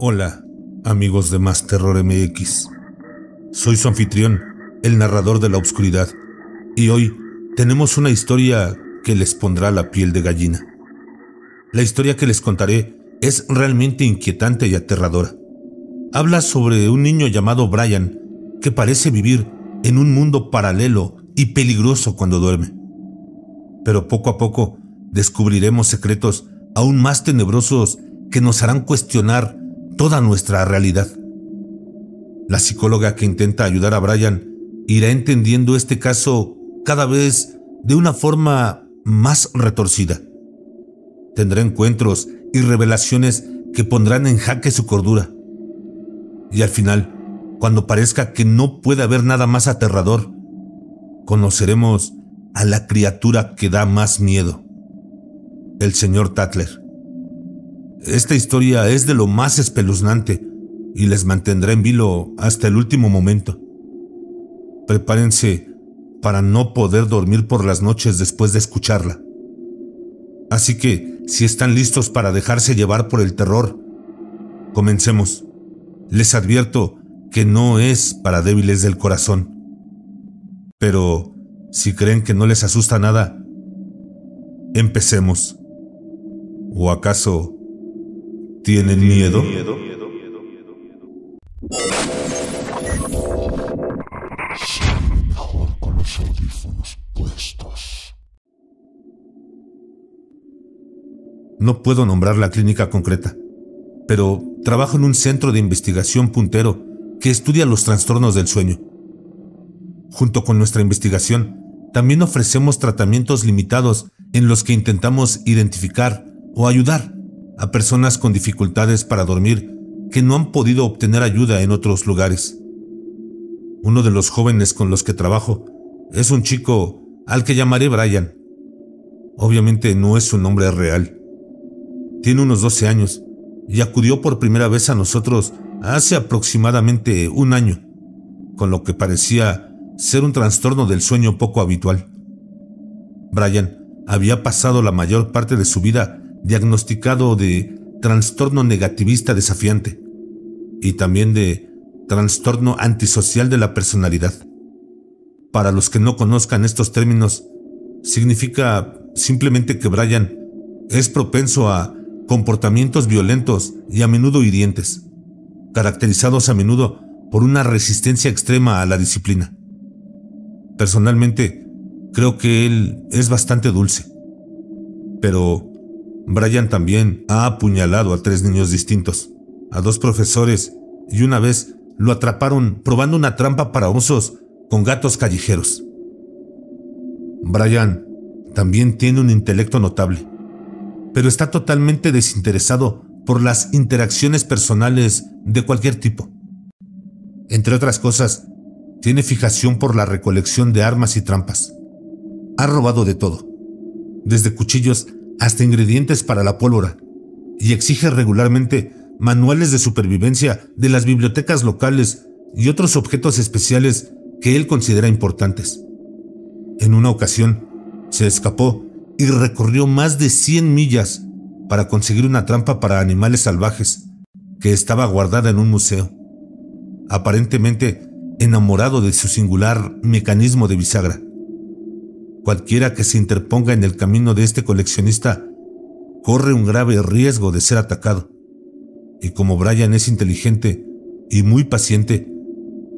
Hola, amigos de Más Terror MX. Soy su anfitrión, el narrador de la oscuridad, y hoy tenemos una historia que les pondrá la piel de gallina. La historia que les contaré es realmente inquietante y aterradora. Habla sobre un niño llamado Brian que parece vivir en un mundo paralelo y peligroso cuando duerme. Pero poco a poco descubriremos secretos aún más tenebrosos que nos harán cuestionar toda nuestra realidad. La psicóloga que intenta ayudar a Brian irá entendiendo este caso cada vez de una forma más retorcida. Tendrá encuentros y revelaciones que pondrán en jaque su cordura. Y al final, cuando parezca que no puede haber nada más aterrador, conoceremos a la criatura que da más miedo, el señor Tatler. Esta historia es de lo más espeluznante y les mantendrá en vilo hasta el último momento. Prepárense para no poder dormir por las noches después de escucharla. Así que, si están listos para dejarse llevar por el terror, comencemos. Les advierto que no es para débiles del corazón. Pero, si creen que no les asusta nada, empecemos. ¿O acaso ¿Tienen miedo? con los puestos. No puedo nombrar la clínica concreta, pero trabajo en un centro de investigación puntero que estudia los trastornos del sueño. Junto con nuestra investigación, también ofrecemos tratamientos limitados en los que intentamos identificar o ayudar a personas con dificultades para dormir que no han podido obtener ayuda en otros lugares. Uno de los jóvenes con los que trabajo es un chico al que llamaré Brian. Obviamente no es su nombre real. Tiene unos 12 años y acudió por primera vez a nosotros hace aproximadamente un año, con lo que parecía ser un trastorno del sueño poco habitual. Brian había pasado la mayor parte de su vida diagnosticado de trastorno negativista desafiante y también de trastorno antisocial de la personalidad. Para los que no conozcan estos términos, significa simplemente que Brian es propenso a comportamientos violentos y a menudo hirientes, caracterizados a menudo por una resistencia extrema a la disciplina. Personalmente, creo que él es bastante dulce, pero Brian también ha apuñalado a tres niños distintos, a dos profesores y una vez lo atraparon probando una trampa para osos con gatos callejeros. Brian también tiene un intelecto notable, pero está totalmente desinteresado por las interacciones personales de cualquier tipo. Entre otras cosas, tiene fijación por la recolección de armas y trampas. Ha robado de todo, desde cuchillos hasta ingredientes para la pólvora, y exige regularmente manuales de supervivencia de las bibliotecas locales y otros objetos especiales que él considera importantes. En una ocasión, se escapó y recorrió más de 100 millas para conseguir una trampa para animales salvajes que estaba guardada en un museo. Aparentemente enamorado de su singular mecanismo de bisagra. Cualquiera que se interponga en el camino de este coleccionista corre un grave riesgo de ser atacado. Y como Brian es inteligente y muy paciente,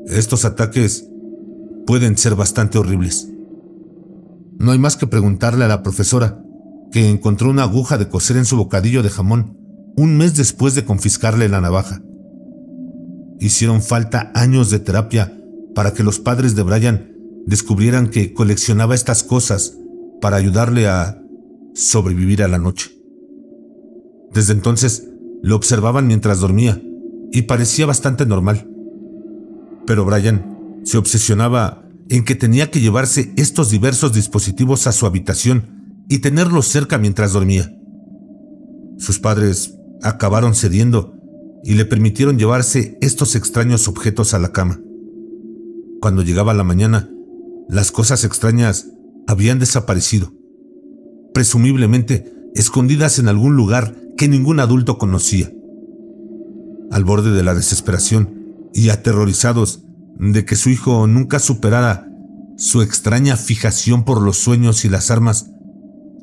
estos ataques pueden ser bastante horribles. No hay más que preguntarle a la profesora, que encontró una aguja de coser en su bocadillo de jamón un mes después de confiscarle la navaja. Hicieron falta años de terapia para que los padres de Brian descubrieran que coleccionaba estas cosas para ayudarle a sobrevivir a la noche. Desde entonces lo observaban mientras dormía y parecía bastante normal. Pero Brian se obsesionaba en que tenía que llevarse estos diversos dispositivos a su habitación y tenerlos cerca mientras dormía. Sus padres acabaron cediendo y le permitieron llevarse estos extraños objetos a la cama. Cuando llegaba la mañana, las cosas extrañas habían desaparecido, presumiblemente escondidas en algún lugar que ningún adulto conocía. Al borde de la desesperación y aterrorizados de que su hijo nunca superara su extraña fijación por los sueños y las armas,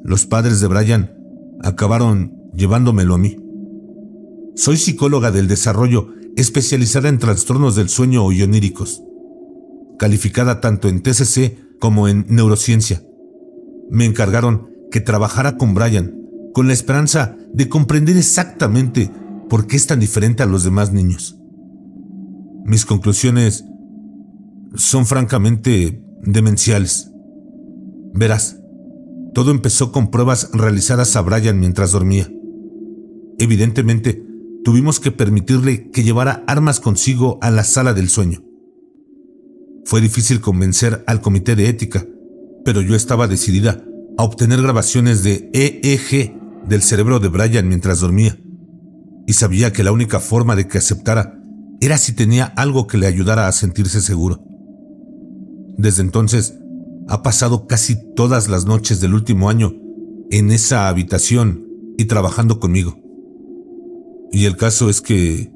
los padres de Brian acabaron llevándomelo a mí. Soy psicóloga del desarrollo especializada en trastornos del sueño o ioníricos calificada tanto en TCC como en neurociencia. Me encargaron que trabajara con Brian, con la esperanza de comprender exactamente por qué es tan diferente a los demás niños. Mis conclusiones son francamente demenciales. Verás, todo empezó con pruebas realizadas a Brian mientras dormía. Evidentemente, tuvimos que permitirle que llevara armas consigo a la sala del sueño. Fue difícil convencer al comité de ética, pero yo estaba decidida a obtener grabaciones de EEG del cerebro de Brian mientras dormía, y sabía que la única forma de que aceptara era si tenía algo que le ayudara a sentirse seguro. Desde entonces, ha pasado casi todas las noches del último año en esa habitación y trabajando conmigo. Y el caso es que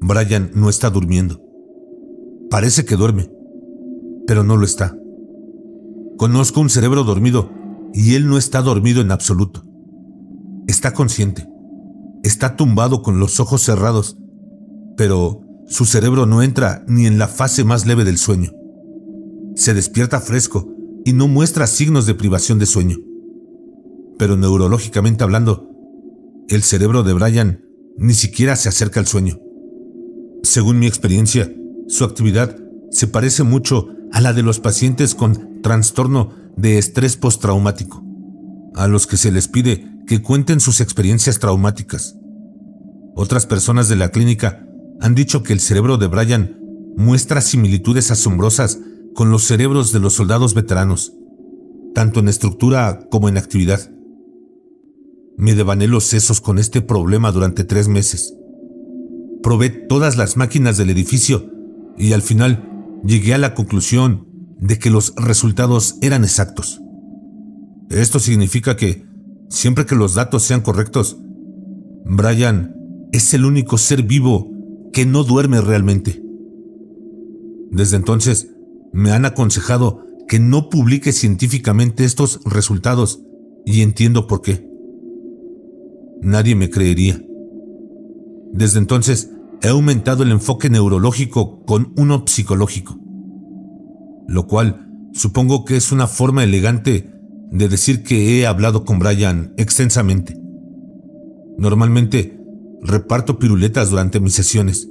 Brian no está durmiendo. Parece que duerme, pero no lo está. Conozco un cerebro dormido y él no está dormido en absoluto. Está consciente. Está tumbado con los ojos cerrados, pero su cerebro no entra ni en la fase más leve del sueño. Se despierta fresco y no muestra signos de privación de sueño. Pero neurológicamente hablando, el cerebro de Brian ni siquiera se acerca al sueño. Según mi experiencia, su actividad se parece mucho a la de los pacientes con trastorno de estrés postraumático, a los que se les pide que cuenten sus experiencias traumáticas. Otras personas de la clínica han dicho que el cerebro de Brian muestra similitudes asombrosas con los cerebros de los soldados veteranos, tanto en estructura como en actividad. Me devané los sesos con este problema durante tres meses. Probé todas las máquinas del edificio y al final llegué a la conclusión de que los resultados eran exactos. Esto significa que, siempre que los datos sean correctos, Brian es el único ser vivo que no duerme realmente. Desde entonces, me han aconsejado que no publique científicamente estos resultados y entiendo por qué. Nadie me creería. Desde entonces, he aumentado el enfoque neurológico con uno psicológico, lo cual supongo que es una forma elegante de decir que he hablado con Brian extensamente. Normalmente reparto piruletas durante mis sesiones,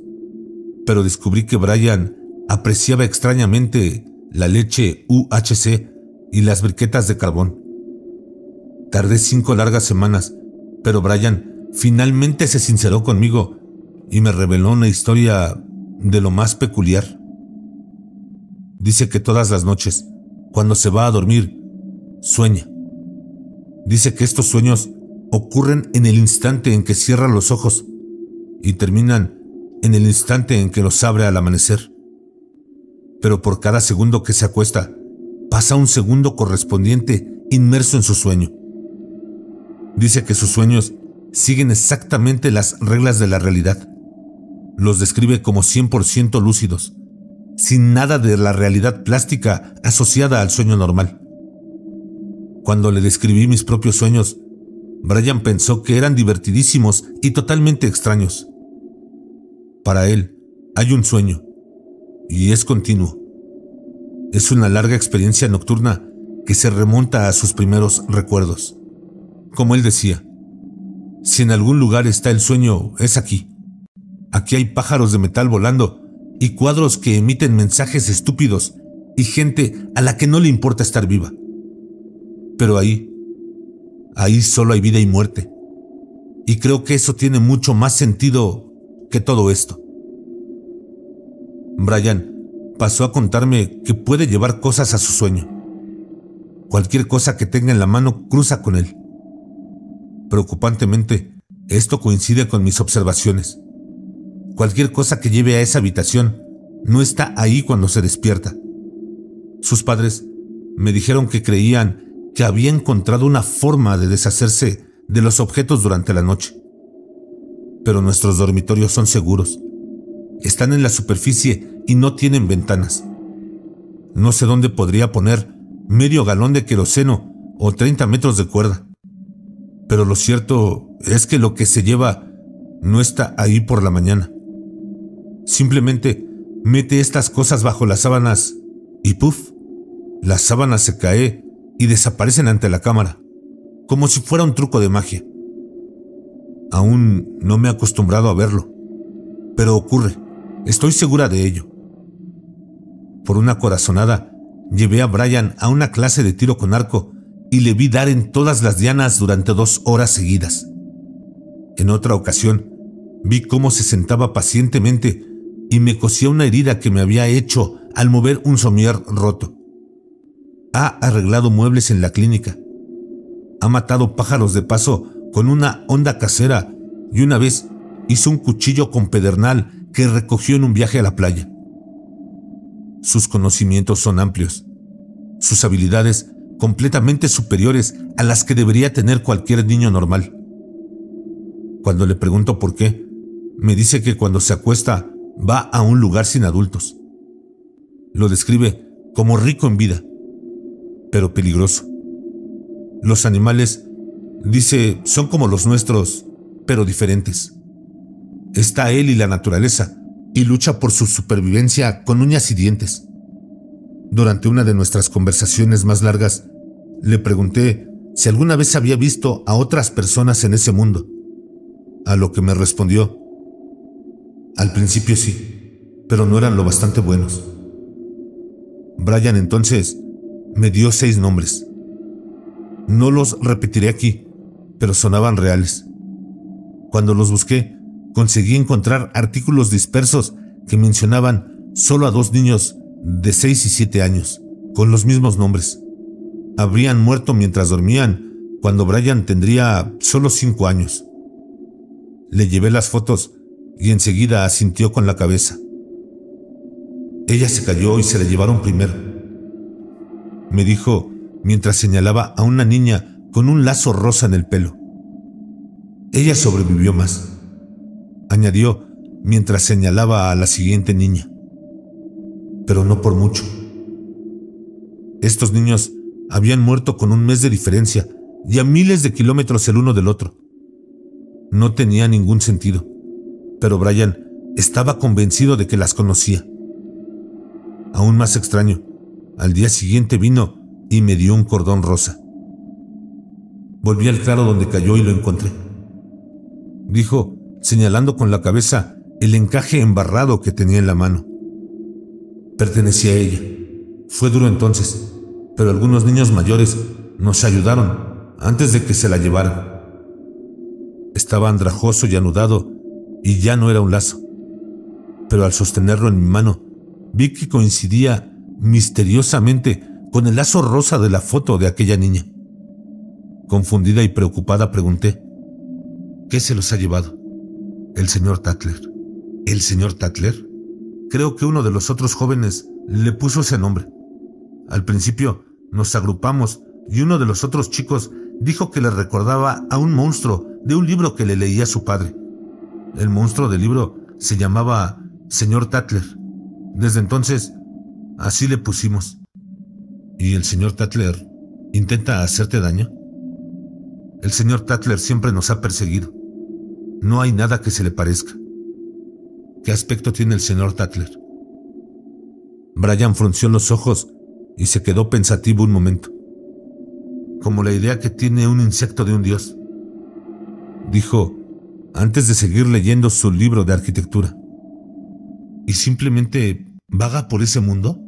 pero descubrí que Brian apreciaba extrañamente la leche UHC y las briquetas de carbón. Tardé cinco largas semanas, pero Brian finalmente se sinceró conmigo y me reveló una historia de lo más peculiar. Dice que todas las noches, cuando se va a dormir, sueña. Dice que estos sueños ocurren en el instante en que cierra los ojos y terminan en el instante en que los abre al amanecer. Pero por cada segundo que se acuesta, pasa un segundo correspondiente inmerso en su sueño. Dice que sus sueños siguen exactamente las reglas de la realidad los describe como 100% lúcidos, sin nada de la realidad plástica asociada al sueño normal. Cuando le describí mis propios sueños, Brian pensó que eran divertidísimos y totalmente extraños. Para él, hay un sueño, y es continuo. Es una larga experiencia nocturna que se remonta a sus primeros recuerdos. Como él decía, si en algún lugar está el sueño, es aquí. Aquí hay pájaros de metal volando y cuadros que emiten mensajes estúpidos y gente a la que no le importa estar viva. Pero ahí, ahí solo hay vida y muerte. Y creo que eso tiene mucho más sentido que todo esto. Brian pasó a contarme que puede llevar cosas a su sueño. Cualquier cosa que tenga en la mano cruza con él. Preocupantemente, esto coincide con mis observaciones. Cualquier cosa que lleve a esa habitación no está ahí cuando se despierta. Sus padres me dijeron que creían que había encontrado una forma de deshacerse de los objetos durante la noche. Pero nuestros dormitorios son seguros. Están en la superficie y no tienen ventanas. No sé dónde podría poner medio galón de queroseno o 30 metros de cuerda. Pero lo cierto es que lo que se lleva no está ahí por la mañana. Simplemente mete estas cosas bajo las sábanas y puff, la sábanas se cae y desaparecen ante la cámara, como si fuera un truco de magia. Aún no me he acostumbrado a verlo, pero ocurre, estoy segura de ello. Por una corazonada, llevé a Brian a una clase de tiro con arco y le vi dar en todas las dianas durante dos horas seguidas. En otra ocasión, vi cómo se sentaba pacientemente y me cosía una herida que me había hecho al mover un somier roto. Ha arreglado muebles en la clínica. Ha matado pájaros de paso con una onda casera y una vez hizo un cuchillo con pedernal que recogió en un viaje a la playa. Sus conocimientos son amplios. Sus habilidades completamente superiores a las que debería tener cualquier niño normal. Cuando le pregunto por qué, me dice que cuando se acuesta va a un lugar sin adultos. Lo describe como rico en vida, pero peligroso. Los animales, dice, son como los nuestros, pero diferentes. Está él y la naturaleza, y lucha por su supervivencia con uñas y dientes. Durante una de nuestras conversaciones más largas, le pregunté si alguna vez había visto a otras personas en ese mundo, a lo que me respondió al principio sí, pero no eran lo bastante buenos. Brian entonces me dio seis nombres. No los repetiré aquí, pero sonaban reales. Cuando los busqué, conseguí encontrar artículos dispersos que mencionaban solo a dos niños de 6 y siete años, con los mismos nombres. Habrían muerto mientras dormían, cuando Brian tendría solo cinco años. Le llevé las fotos y enseguida asintió con la cabeza. Ella se cayó y se la llevaron primero. Me dijo mientras señalaba a una niña con un lazo rosa en el pelo. Ella sobrevivió más, añadió mientras señalaba a la siguiente niña. Pero no por mucho. Estos niños habían muerto con un mes de diferencia y a miles de kilómetros el uno del otro. No tenía ningún sentido pero Brian estaba convencido de que las conocía. Aún más extraño, al día siguiente vino y me dio un cordón rosa. Volví al claro donde cayó y lo encontré. Dijo, señalando con la cabeza el encaje embarrado que tenía en la mano. Pertenecía a ella. Fue duro entonces, pero algunos niños mayores nos ayudaron antes de que se la llevaran. Estaba andrajoso y anudado y ya no era un lazo. Pero al sostenerlo en mi mano, vi que coincidía misteriosamente con el lazo rosa de la foto de aquella niña. Confundida y preocupada pregunté, ¿qué se los ha llevado? El señor Tatler. ¿El señor Tatler? Creo que uno de los otros jóvenes le puso ese nombre. Al principio nos agrupamos y uno de los otros chicos dijo que le recordaba a un monstruo de un libro que le leía su padre. El monstruo del libro se llamaba señor Tatler. Desde entonces, así le pusimos. ¿Y el señor Tatler intenta hacerte daño? El señor Tatler siempre nos ha perseguido. No hay nada que se le parezca. ¿Qué aspecto tiene el señor Tatler? Brian frunció los ojos y se quedó pensativo un momento, como la idea que tiene un insecto de un dios. Dijo, antes de seguir leyendo su libro de arquitectura. ¿Y simplemente vaga por ese mundo?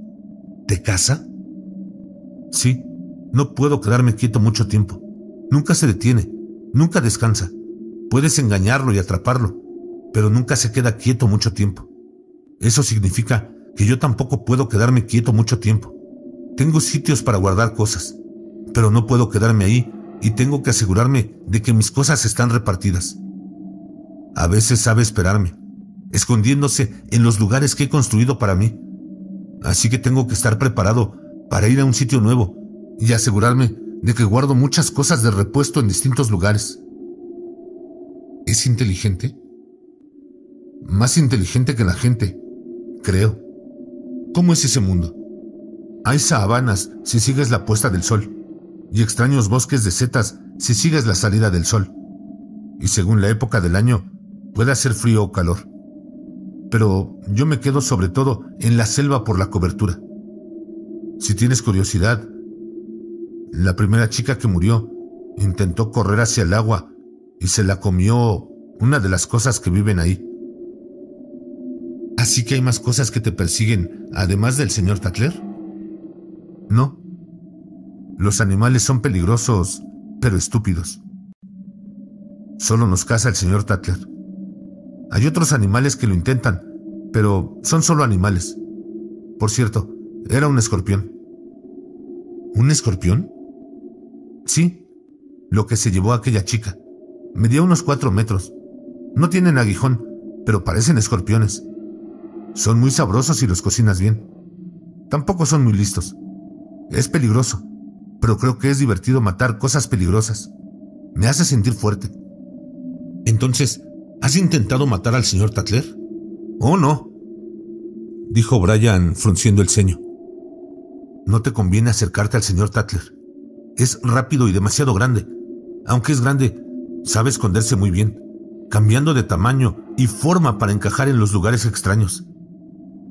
¿Te casa? Sí, no puedo quedarme quieto mucho tiempo. Nunca se detiene, nunca descansa. Puedes engañarlo y atraparlo, pero nunca se queda quieto mucho tiempo. Eso significa que yo tampoco puedo quedarme quieto mucho tiempo. Tengo sitios para guardar cosas, pero no puedo quedarme ahí y tengo que asegurarme de que mis cosas están repartidas. A veces sabe esperarme, escondiéndose en los lugares que he construido para mí. Así que tengo que estar preparado para ir a un sitio nuevo y asegurarme de que guardo muchas cosas de repuesto en distintos lugares. ¿Es inteligente? Más inteligente que la gente, creo. ¿Cómo es ese mundo? Hay sabanas si sigues la puesta del sol, y extraños bosques de setas si sigues la salida del sol. Y según la época del año, Puede hacer frío o calor. Pero yo me quedo sobre todo en la selva por la cobertura. Si tienes curiosidad, la primera chica que murió intentó correr hacia el agua y se la comió una de las cosas que viven ahí. Así que hay más cosas que te persiguen, además del señor Tatler. No. Los animales son peligrosos, pero estúpidos. Solo nos casa el señor Tatler. Hay otros animales que lo intentan, pero son solo animales. Por cierto, era un escorpión. ¿Un escorpión? Sí, lo que se llevó aquella chica. Medía unos cuatro metros. No tienen aguijón, pero parecen escorpiones. Son muy sabrosos y los cocinas bien. Tampoco son muy listos. Es peligroso, pero creo que es divertido matar cosas peligrosas. Me hace sentir fuerte. Entonces, ¿Has intentado matar al señor Tatler? Oh, no, dijo Brian frunciendo el ceño. No te conviene acercarte al señor Tatler. Es rápido y demasiado grande. Aunque es grande, sabe esconderse muy bien, cambiando de tamaño y forma para encajar en los lugares extraños.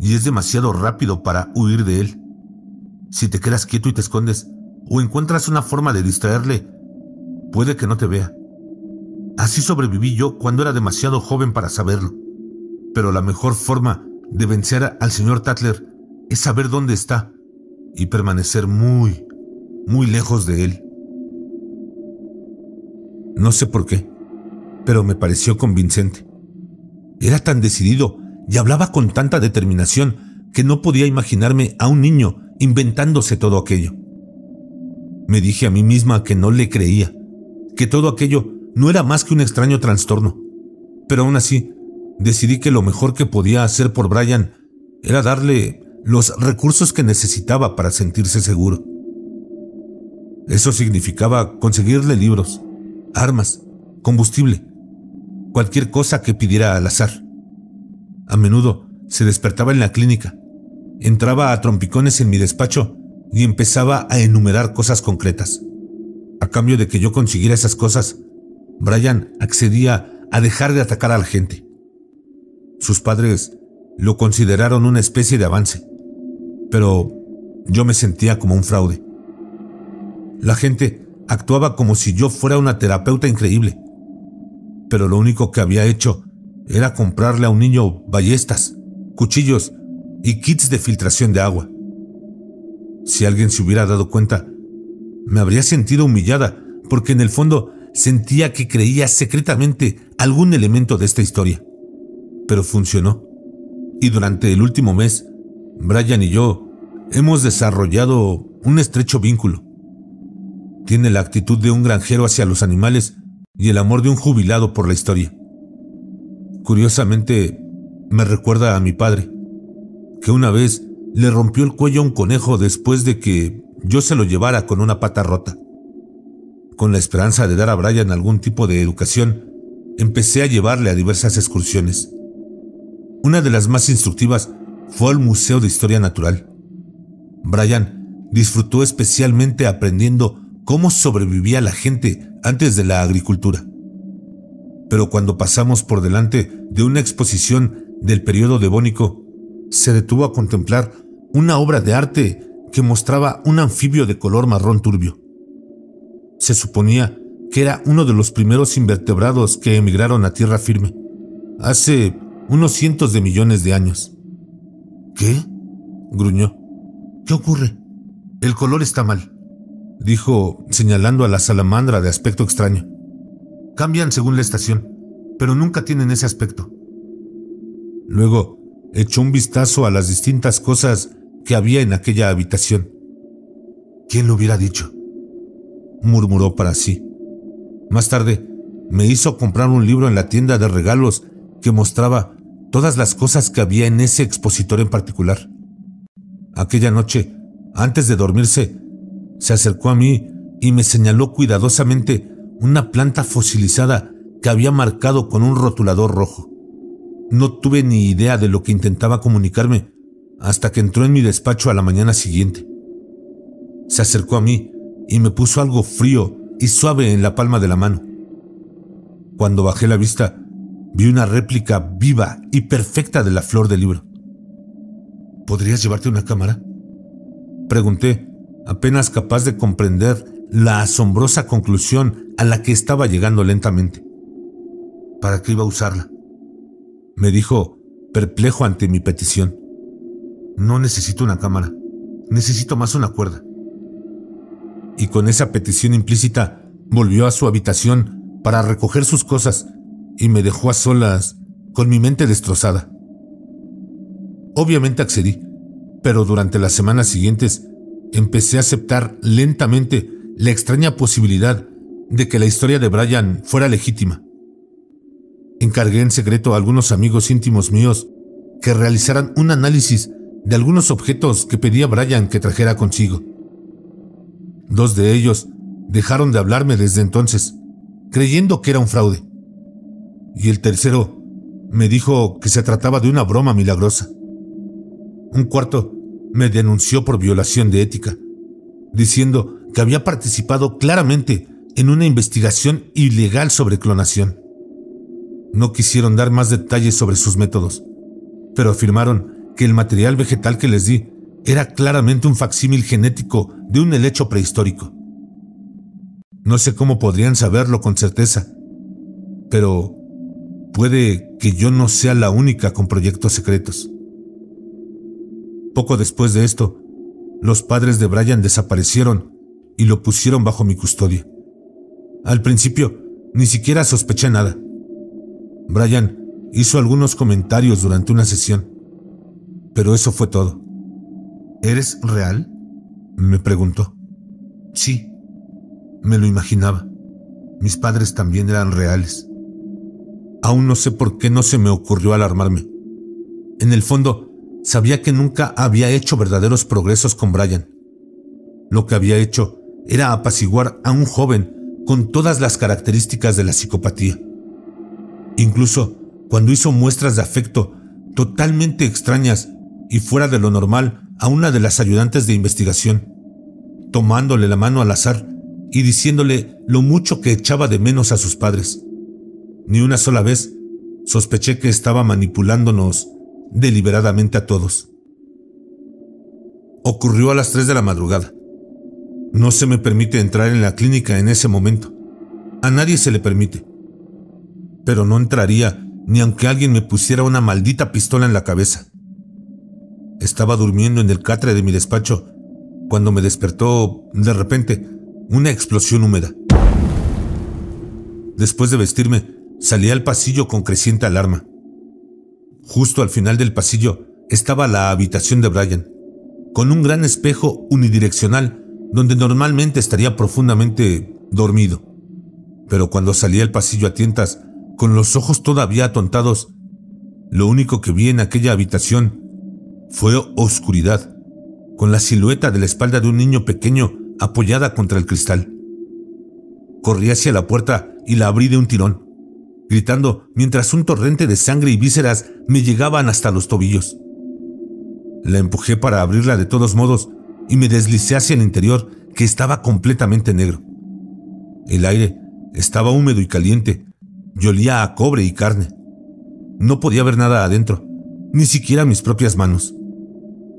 Y es demasiado rápido para huir de él. Si te quedas quieto y te escondes, o encuentras una forma de distraerle, puede que no te vea. Así sobreviví yo cuando era demasiado joven para saberlo. Pero la mejor forma de vencer al señor Tatler es saber dónde está y permanecer muy, muy lejos de él. No sé por qué, pero me pareció convincente. Era tan decidido y hablaba con tanta determinación que no podía imaginarme a un niño inventándose todo aquello. Me dije a mí misma que no le creía, que todo aquello no era más que un extraño trastorno. Pero aún así, decidí que lo mejor que podía hacer por Brian era darle los recursos que necesitaba para sentirse seguro. Eso significaba conseguirle libros, armas, combustible, cualquier cosa que pidiera al azar. A menudo se despertaba en la clínica, entraba a trompicones en mi despacho y empezaba a enumerar cosas concretas. A cambio de que yo consiguiera esas cosas, Brian accedía a dejar de atacar a la gente. Sus padres lo consideraron una especie de avance, pero yo me sentía como un fraude. La gente actuaba como si yo fuera una terapeuta increíble, pero lo único que había hecho era comprarle a un niño ballestas, cuchillos y kits de filtración de agua. Si alguien se hubiera dado cuenta, me habría sentido humillada porque en el fondo sentía que creía secretamente algún elemento de esta historia. Pero funcionó. Y durante el último mes, Brian y yo hemos desarrollado un estrecho vínculo. Tiene la actitud de un granjero hacia los animales y el amor de un jubilado por la historia. Curiosamente, me recuerda a mi padre, que una vez le rompió el cuello a un conejo después de que yo se lo llevara con una pata rota. Con la esperanza de dar a Brian algún tipo de educación, empecé a llevarle a diversas excursiones. Una de las más instructivas fue al Museo de Historia Natural. Brian disfrutó especialmente aprendiendo cómo sobrevivía la gente antes de la agricultura. Pero cuando pasamos por delante de una exposición del periodo devónico, se detuvo a contemplar una obra de arte que mostraba un anfibio de color marrón turbio. Se suponía que era uno de los primeros invertebrados que emigraron a tierra firme, hace unos cientos de millones de años. ¿Qué? gruñó. ¿Qué ocurre? El color está mal, dijo, señalando a la salamandra de aspecto extraño. Cambian según la estación, pero nunca tienen ese aspecto. Luego, echó un vistazo a las distintas cosas que había en aquella habitación. ¿Quién lo hubiera dicho? murmuró para sí. Más tarde, me hizo comprar un libro en la tienda de regalos que mostraba todas las cosas que había en ese expositor en particular. Aquella noche, antes de dormirse, se acercó a mí y me señaló cuidadosamente una planta fosilizada que había marcado con un rotulador rojo. No tuve ni idea de lo que intentaba comunicarme hasta que entró en mi despacho a la mañana siguiente. Se acercó a mí y me puso algo frío y suave en la palma de la mano. Cuando bajé la vista, vi una réplica viva y perfecta de la flor del libro. ¿Podrías llevarte una cámara? Pregunté, apenas capaz de comprender la asombrosa conclusión a la que estaba llegando lentamente. ¿Para qué iba a usarla? Me dijo, perplejo ante mi petición. No necesito una cámara, necesito más una cuerda y con esa petición implícita volvió a su habitación para recoger sus cosas y me dejó a solas con mi mente destrozada. Obviamente accedí, pero durante las semanas siguientes empecé a aceptar lentamente la extraña posibilidad de que la historia de Brian fuera legítima. Encargué en secreto a algunos amigos íntimos míos que realizaran un análisis de algunos objetos que pedía Brian que trajera consigo. Dos de ellos dejaron de hablarme desde entonces, creyendo que era un fraude. Y el tercero me dijo que se trataba de una broma milagrosa. Un cuarto me denunció por violación de ética, diciendo que había participado claramente en una investigación ilegal sobre clonación. No quisieron dar más detalles sobre sus métodos, pero afirmaron que el material vegetal que les di era claramente un facsímil genético de un helecho prehistórico. No sé cómo podrían saberlo con certeza, pero puede que yo no sea la única con proyectos secretos. Poco después de esto, los padres de Brian desaparecieron y lo pusieron bajo mi custodia. Al principio, ni siquiera sospeché nada. Brian hizo algunos comentarios durante una sesión, pero eso fue todo. ¿Eres real? me preguntó. Sí, me lo imaginaba. Mis padres también eran reales. Aún no sé por qué no se me ocurrió alarmarme. En el fondo, sabía que nunca había hecho verdaderos progresos con Brian. Lo que había hecho era apaciguar a un joven con todas las características de la psicopatía. Incluso cuando hizo muestras de afecto totalmente extrañas y fuera de lo normal a una de las ayudantes de investigación, tomándole la mano al azar y diciéndole lo mucho que echaba de menos a sus padres. Ni una sola vez sospeché que estaba manipulándonos deliberadamente a todos. Ocurrió a las 3 de la madrugada. No se me permite entrar en la clínica en ese momento. A nadie se le permite. Pero no entraría ni aunque alguien me pusiera una maldita pistola en la cabeza. Estaba durmiendo en el catre de mi despacho cuando me despertó, de repente, una explosión húmeda. Después de vestirme, salí al pasillo con creciente alarma. Justo al final del pasillo estaba la habitación de Brian, con un gran espejo unidireccional donde normalmente estaría profundamente dormido. Pero cuando salí al pasillo a tientas, con los ojos todavía atontados, lo único que vi en aquella habitación fue oscuridad, con la silueta de la espalda de un niño pequeño apoyada contra el cristal. Corrí hacia la puerta y la abrí de un tirón, gritando mientras un torrente de sangre y vísceras me llegaban hasta los tobillos. La empujé para abrirla de todos modos y me deslicé hacia el interior, que estaba completamente negro. El aire estaba húmedo y caliente, y olía a cobre y carne. No podía ver nada adentro, ni siquiera mis propias manos.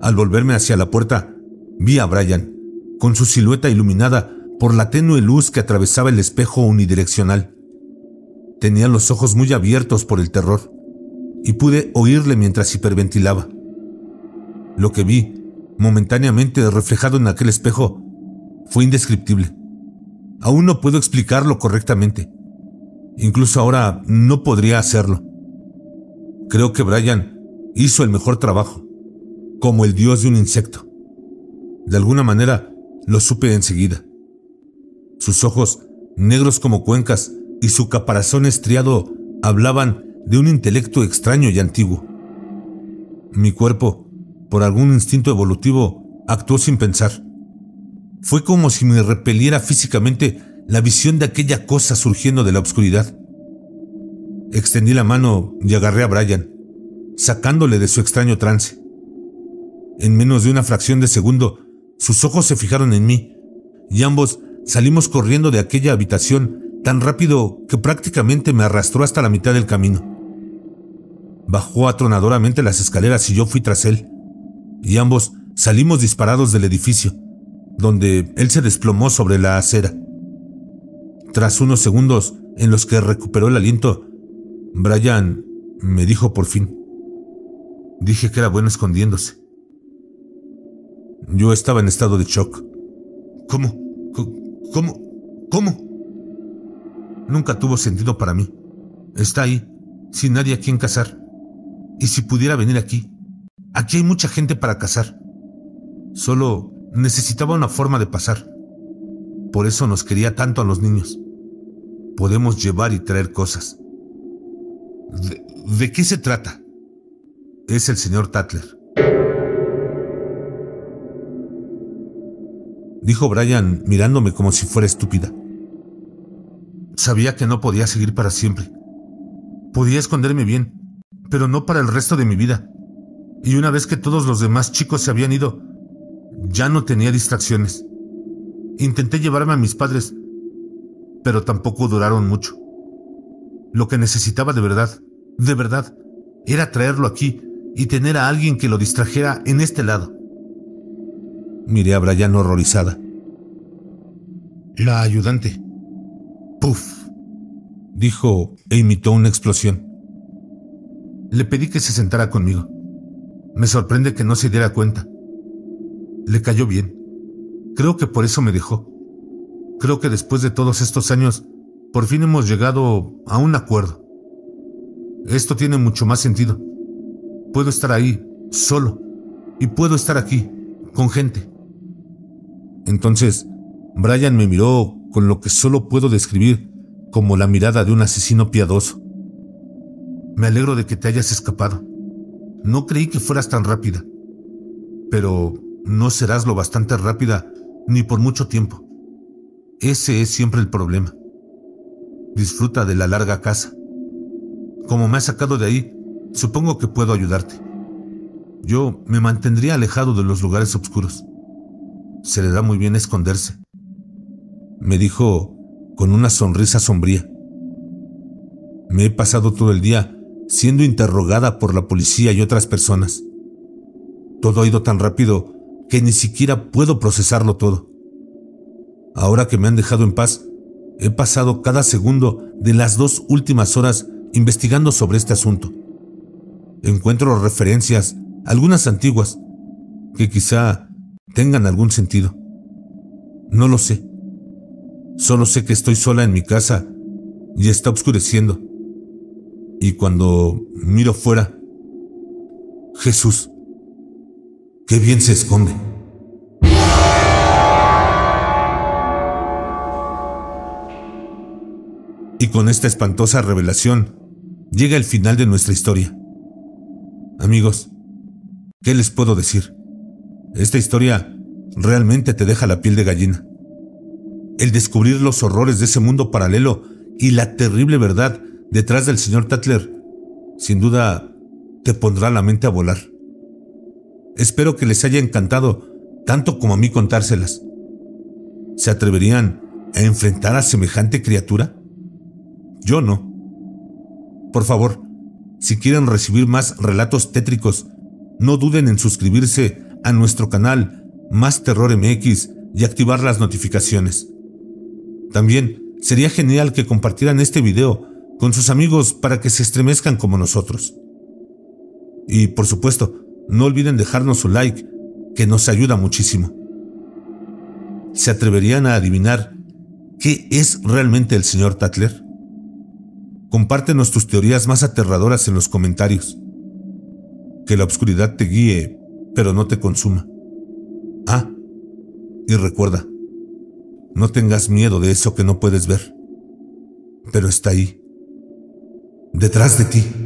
Al volverme hacia la puerta, vi a Brian, con su silueta iluminada por la tenue luz que atravesaba el espejo unidireccional. Tenía los ojos muy abiertos por el terror, y pude oírle mientras hiperventilaba. Lo que vi, momentáneamente reflejado en aquel espejo, fue indescriptible. Aún no puedo explicarlo correctamente. Incluso ahora no podría hacerlo. Creo que Brian hizo el mejor trabajo como el dios de un insecto. De alguna manera, lo supe enseguida. Sus ojos, negros como cuencas, y su caparazón estriado hablaban de un intelecto extraño y antiguo. Mi cuerpo, por algún instinto evolutivo, actuó sin pensar. Fue como si me repeliera físicamente la visión de aquella cosa surgiendo de la oscuridad. Extendí la mano y agarré a Brian, sacándole de su extraño trance. En menos de una fracción de segundo, sus ojos se fijaron en mí, y ambos salimos corriendo de aquella habitación tan rápido que prácticamente me arrastró hasta la mitad del camino. Bajó atronadoramente las escaleras y yo fui tras él, y ambos salimos disparados del edificio, donde él se desplomó sobre la acera. Tras unos segundos en los que recuperó el aliento, Brian me dijo por fin. Dije que era bueno escondiéndose. Yo estaba en estado de shock. ¿Cómo? ¿Cómo? ¿Cómo? Nunca tuvo sentido para mí. Está ahí, sin nadie a quien cazar. Y si pudiera venir aquí, aquí hay mucha gente para cazar. Solo necesitaba una forma de pasar. Por eso nos quería tanto a los niños. Podemos llevar y traer cosas. ¿De, de qué se trata? Es el señor Tatler. dijo Brian mirándome como si fuera estúpida. Sabía que no podía seguir para siempre. Podía esconderme bien, pero no para el resto de mi vida. Y una vez que todos los demás chicos se habían ido, ya no tenía distracciones. Intenté llevarme a mis padres, pero tampoco duraron mucho. Lo que necesitaba de verdad, de verdad, era traerlo aquí y tener a alguien que lo distrajera en este lado. Miré a Brian horrorizada. La ayudante. Puf. Dijo e imitó una explosión. Le pedí que se sentara conmigo. Me sorprende que no se diera cuenta. Le cayó bien. Creo que por eso me dejó. Creo que después de todos estos años, por fin hemos llegado a un acuerdo. Esto tiene mucho más sentido. Puedo estar ahí, solo. Y puedo estar aquí, con gente. Entonces, Brian me miró con lo que solo puedo describir como la mirada de un asesino piadoso. Me alegro de que te hayas escapado. No creí que fueras tan rápida. Pero no serás lo bastante rápida ni por mucho tiempo. Ese es siempre el problema. Disfruta de la larga casa. Como me has sacado de ahí, supongo que puedo ayudarte. Yo me mantendría alejado de los lugares oscuros se le da muy bien esconderse, me dijo con una sonrisa sombría. Me he pasado todo el día siendo interrogada por la policía y otras personas. Todo ha ido tan rápido que ni siquiera puedo procesarlo todo. Ahora que me han dejado en paz, he pasado cada segundo de las dos últimas horas investigando sobre este asunto. Encuentro referencias, algunas antiguas, que quizá tengan algún sentido. No lo sé. Solo sé que estoy sola en mi casa y está oscureciendo. Y cuando miro fuera, Jesús, qué bien se esconde. Y con esta espantosa revelación llega el final de nuestra historia. Amigos, ¿qué les puedo decir? Esta historia realmente te deja la piel de gallina. El descubrir los horrores de ese mundo paralelo y la terrible verdad detrás del señor Tatler, sin duda te pondrá la mente a volar. Espero que les haya encantado tanto como a mí contárselas. ¿Se atreverían a enfrentar a semejante criatura? Yo no. Por favor, si quieren recibir más relatos tétricos, no duden en suscribirse a nuestro canal Más Terror MX y activar las notificaciones. También sería genial que compartieran este video con sus amigos para que se estremezcan como nosotros. Y por supuesto, no olviden dejarnos su like, que nos ayuda muchísimo. ¿Se atreverían a adivinar qué es realmente el señor Tatler? Compártenos tus teorías más aterradoras en los comentarios. Que la oscuridad te guíe pero no te consuma. Ah, y recuerda, no tengas miedo de eso que no puedes ver, pero está ahí, detrás de ti.